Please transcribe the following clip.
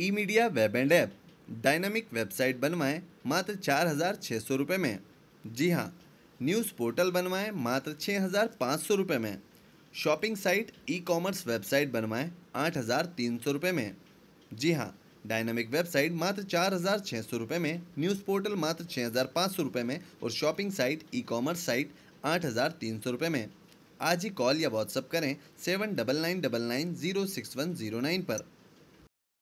E media web and app dynamic website बनवाएं मात्र चार हज़ार छः सौ रुपये में जी हाँ न्यूज़ पोर्टल बनवाएं मात्र छः हज़ार पाँच सौ रुपये में shopping site e commerce website बनवाएं आठ हज़ार तीन सौ रुपये में जी हाँ डायनामिक वेबसाइट मात्र चार हज़ार छः सौ रुपये में न्यूज़ पोर्टल मात्र छः हज़ार पाँच सौ रुपये में और shopping site e commerce site आठ हज़ार तीन सौ रुपये में आज ही कॉल या व्हाट्सअप करें seven double nine double nine zero six one zero nine पर